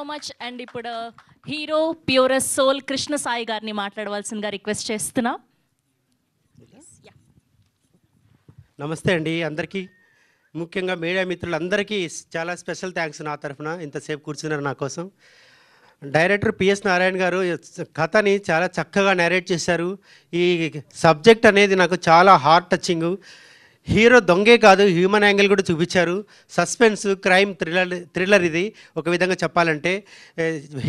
so much and ఇప్పుడు hero ప్యూరస్ సోల్ కృష్ణ సాయి గారిని మాట్లాడవలసిందిగా రిక్వెస్ట్ చేస్తున్నా నమస్తే అండి అందరికీ ముఖ్యంగా మీడియా మిత్రులందరికీ చాలా స్పెషల్ థ్యాంక్స్ నా తరఫున ఇంతసేపు కూర్చున్నారు నా కోసం డైరెక్టర్ పిఎస్ నారాయణ గారు కథని చాలా చక్కగా నేరేట్ చేశారు ఈ సబ్జెక్ట్ అనేది నాకు చాలా హార్ట్ టచింగ్ హీరో దొంగే కాదు హ్యూమన్ యాంగిల్ కూడా చూపించారు సస్పెన్స్ క్రైమ్ థ్రిల్లర్ థ్రిల్లర్ ఇది ఒక విధంగా చెప్పాలంటే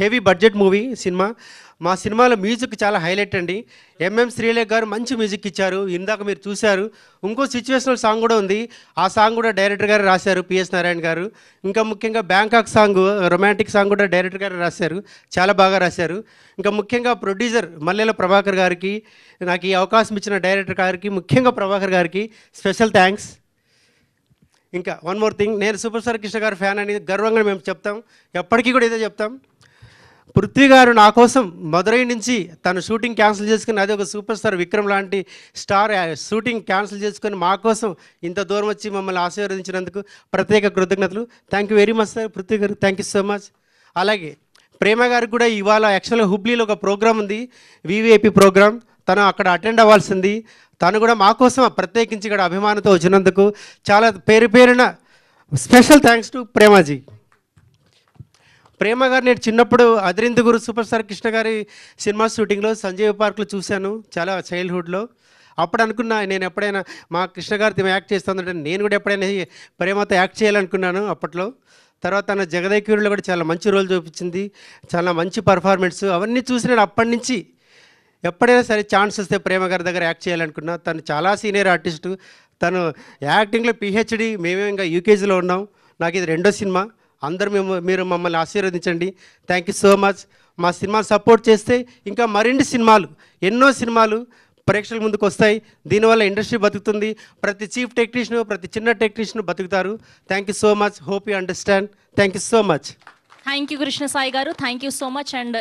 హెవీ బడ్జెట్ మూవీ సినిమా మా సినిమాలో మ్యూజిక్ చాలా హైలైట్ అండి ఎంఎం శ్రీలేఖ గారు మంచి మ్యూజిక్ ఇచ్చారు ఇందాక మీరు చూశారు ఇంకో సిచ్యువేషనల్ సాంగ్ కూడా ఉంది ఆ సాంగ్ కూడా డైరెక్టర్ గారు రాశారు పిఎస్ నారాయణ గారు ఇంకా ముఖ్యంగా బ్యాంకాక్ సాంగ్ రొమాంటిక్ సాంగ్ కూడా డైరెక్టర్ గారు రాశారు చాలా బాగా రాశారు ఇంకా ముఖ్యంగా ప్రొడ్యూసర్ మల్లెల ప్రభాకర్ గారికి నాకు ఈ అవకాశం ఇచ్చిన డైరెక్టర్ గారికి ముఖ్యంగా ప్రభాకర్ గారికి స్పెషల్ స్పెషల్ థ్యాంక్స్ ఇంకా వన్ మోర్ థింగ్ నేను సూపర్ స్టార్ కృష్ణ గారు ఫ్యాన్ అని గర్వంగా మేము చెప్తాం ఎప్పటికీ కూడా ఇదే చెప్తాం పృథ్వీ గారు నా కోసం మధురై నుంచి తను షూటింగ్ క్యాన్సిల్ చేసుకుని అదే ఒక సూపర్ స్టార్ విక్రమ్ లాంటి స్టార్ షూటింగ్ క్యాన్సిల్ చేసుకుని మా కోసం ఇంత దూరం వచ్చి మమ్మల్ని ఆశీర్వదించినందుకు ప్రత్యేక కృతజ్ఞతలు thank you very much sir Prithvi గారు థ్యాంక్ యూ సో మచ్ అలాగే ప్రేమ గారికి కూడా ఇవాళ యాక్చువల్గా హుబ్లీలో ఒక ప్రోగ్రామ్ ఉంది వివిఐపి ప్రోగ్రామ్ తను అక్కడ అటెండ్ అవ్వాల్సింది తను కూడా మా కోసం ప్రత్యేకించి ఇక్కడ అభిమానంతో వచ్చినందుకు చాలా పేరు పేరున special thanks to Premaji Prema గారు నేను చిన్నప్పుడు అదిరింద గురు సూపర్ స్టార్ కృష్ణ గారి సినిమా షూటింగ్లో సంజీవ్ పార్క్లో చూశాను చాలా చైల్డ్హుడ్లో అప్పుడు అనుకున్నా నేను ఎప్పుడైనా మా కృష్ణ గారితో యాక్ట్ చేస్తుందంటే నేను కూడా ఎప్పుడైనా ప్రేమతో యాక్ట్ చేయాలనుకున్నాను అప్పట్లో తర్వాత తన జగదేక్యూరులో కూడా చాలా మంచి రోల్ చూపించింది చాలా మంచి పర్ఫార్మెన్స్ అవన్నీ చూసి నేను అప్పటి నుంచి ఎప్పుడైనా సరే ఛాన్స్ వస్తే ప్రేమ గారి దగ్గర యాక్ట్ చేయాలనుకున్నా తను చాలా సీనియర్ ఆర్టిస్టు తను యాక్టింగ్లో పిహెచ్డి మేమే ఇంకా యూకేజీలో ఉన్నాం నాకు ఇది రెండో సినిమా అందరు మేము మీరు మమ్మల్ని ఆశీర్వదించండి థ్యాంక్ యూ సో మచ్ మా సినిమా సపోర్ట్ చేస్తే ఇంకా మరిన్ని సినిమాలు ఎన్నో సినిమాలు ప్రేక్షకుల ముందుకు వస్తాయి దీనివల్ల ఇండస్ట్రీ బతుకుతుంది ప్రతి చీఫ్ టెక్నీషియన్ ప్రతి చిన్న టెక్నీషియన్ బతుకుతారు thank you so much hope you understand thank you so much thank you Krishna Sai గారు thank you so much and